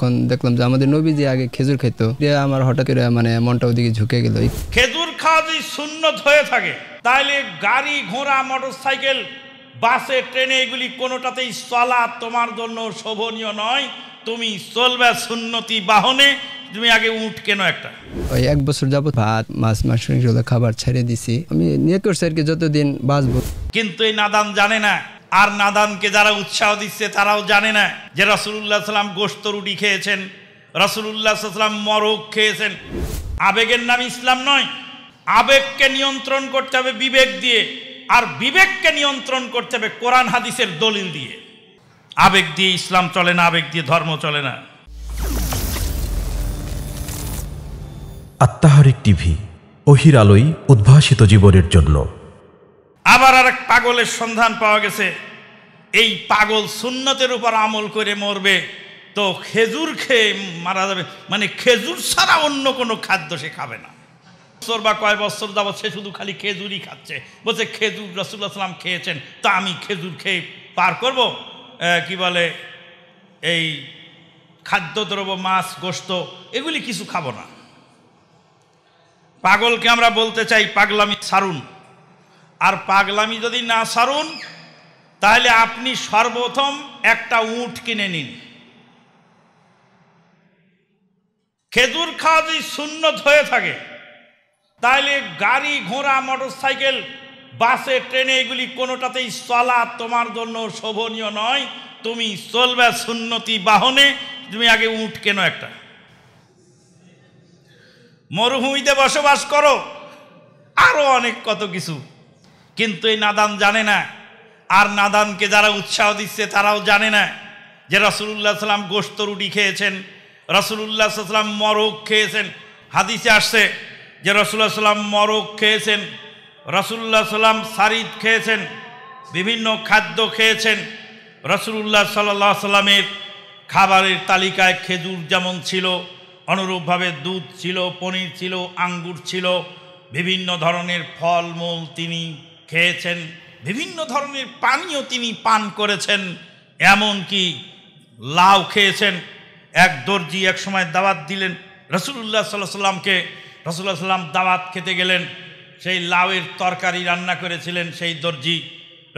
এখন দেখলাম যে আমাদের নবী যে আগে খেজুর খেত আমার হঠাৎ করে মানে মনটা ওদিকে ঝুঁকে গেল খেজুর খাওয়া যদি সুন্নত হয়ে থাকে তাহলে গাড়ি ঘোড়া মোটরসাইকেল বাসে ট্রেনে এগুলি কোনোটাতেই চলা তোমার জন্য শোভনীয় নয় তুমি চলবে সুন্নতি বাহনে তুমি আগে উঠ কেন একটা ওই এক বছর যাবত ভাত মাছ মাংস খাবার ছেড়ে দিছি আমি নিয়ে করছি আর কি যতদিন বাঁচবো কিন্তু এই নাদান জানে না আর নাদানকে যারা উৎসাহ দিচ্ছে তারাও জানে না যে রসুল্লাহ সাল্লাম গোস্ত রুটি খেয়েছেন রসুল্লাহ সাল্লাম মরক খেয়েছেন আবেগের নাম ইসলাম নয় আবেগকে নিয়ন্ত্রণ করতে হবে বিবেক দিয়ে আর বিবেককে নিয়ন্ত্রণ করতে হবে কোরআন হাদিসের দলিল দিয়ে আবেগ দিয়ে ইসলাম চলে না আবেগ দিয়ে ধর্ম চলে না আত্মাহারিক টিভি অহির আলোয় উদ্ভাসিত জীবনের জন্য আবার আর এক পাগলের সন্ধান পাওয়া গেছে এই পাগল সুন্নতের উপর আমল করে মরবে তো খেজুর খেয়ে মারা যাবে মানে খেজুর ছাড়া অন্য কোনো খাদ্য সে খাবে না বছর বা কয় বছর যাবৎ সে শুধু খালি খেজুরই খাচ্ছে বলছে খেজুর রসুল্লাহ সাল্লাম খেয়েছেন তা আমি খেজুর খেয়ে পার করব কি বলে এই খাদ্যদ্রব্য মাছ গোস্ত এগুলি কিছু খাবো না পাগলকে আমরা বলতে চাই পাগলামি সারুন আর পাগলামি যদি না সারুন তাহলে আপনি সর্বপ্রথম একটা উঠ কিনে নিন খেজুর খাওয়া যদি সুন্নত হয়ে থাকে তাহলে গাড়ি ঘোড়া মোটরসাইকেল বাসে ট্রেনে এগুলি কোনোটাতেই চলা তোমার জন্য শোভনীয় নয় তুমি চলবে সুন্নতি বাহনে তুমি আগে উঠ কেন একটা মরুভূমিতে বসবাস করো আরও অনেক কত কিছু কিন্তু এই নাদান জানে না আর নাদানকে যারা উৎসাহ দিচ্ছে তারাও জানে না যে রসুল্লাহ সাল্লাম গোস্ত রুটি খেয়েছেন রসুল্লাহ সাল্লাম মরক খেয়েছেন হাদিসে আসছে যে রসুল্লাহ সাল্লাম মরক খেয়েছেন রসুল্লাহ সাল্লাম সারিদ খেয়েছেন বিভিন্ন খাদ্য খেয়েছেন রসুল্লাহ সাল্লাহ সাল্লামের খাবারের তালিকায় খেজুর যেমন ছিল অনুরূপভাবে দুধ ছিল পনির ছিল আঙ্গুর ছিল বিভিন্ন ধরনের ফলমূল তিনি খেয়েছেন বিভিন্ন ধরনের পানীয় তিনি পান করেছেন এমন কি লাউ খেয়েছেন এক দর্জি এক সময় দাওয়াত দিলেন রসুল্লাহ সাল্লাহ সাল্লামকে রসুল্লাহ সাল্লাম দাওয়াত খেতে গেলেন সেই লাউয়ের তরকারি রান্না করেছিলেন সেই দর্জি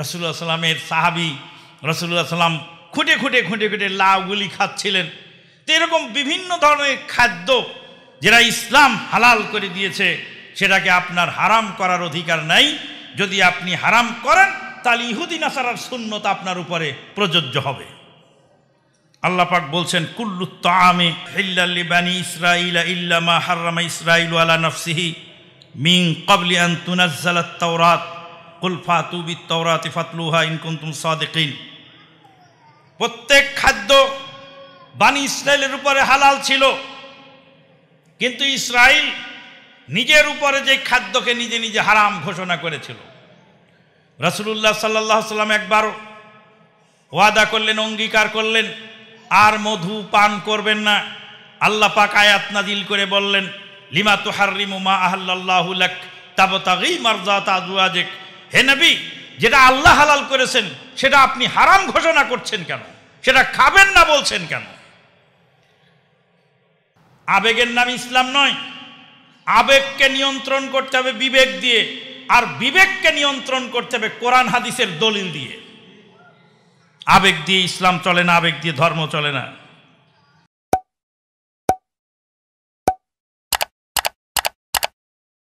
রসুল্লাহ সাল্লামের সাহাবি রসুল্লাহ সাল্লাম খুঁটে খুঁটে খুঁটে খুঁটে লাউগুলি খাচ্ছিলেন তো এরকম বিভিন্ন ধরনের খাদ্য যেটা ইসলাম হালাল করে দিয়েছে সেটাকে আপনার হারাম করার অধিকার নাই যদি আপনি হারাম করেন তাহলে ইহুদি নাসারার শূন্যত আপনার উপরে প্রযোজ্য হবে আল্লাহ পাক বলছেন কুল্লু তামে হিল্লাল্লি বানি ইসরাইল ইল্লামা হাররামা ইসরাইল আলা নফসিহি মিং কবলি আন তুনাজ্জালাত তাওরাত কুল ফাতু বিত তাওরাত ফাতলুহা ইন কুনতুম প্রত্যেক খাদ্য বানি ইসরায়েলের উপরে হালাল ছিল কিন্তু ইসরাইল নিজের উপরে যে খাদ্যকে নিজে নিজে হারাম ঘোষণা করেছিল রসুল্লাহ সাল্লাহ সাল্লাম একবার ওয়াদা করলেন অঙ্গীকার করলেন আর মধু পান করবেন না আল্লাহ পাক আয়াত নাজিল করে বললেন লিমা তুহারিমুমা আহ্লাহুলাক তাবতাগি মারজাত হে নবী যেটা আল্লাহ হালাল করেছেন সেটা আপনি হারাম ঘোষণা করছেন কেন সেটা খাবেন না বলছেন কেন আবেগের নাম ইসলাম নয় আবেগকে নিয়ন্ত্রণ করতে হবে বিবেক দিয়ে আর বিবেককে নিয়ন্ত্রণ করতে হবে কোরআন হাদিসের দলিল দিয়ে আবেগ দিয়ে ইসলাম চলে না আবেগ দিয়ে ধর্ম চলে না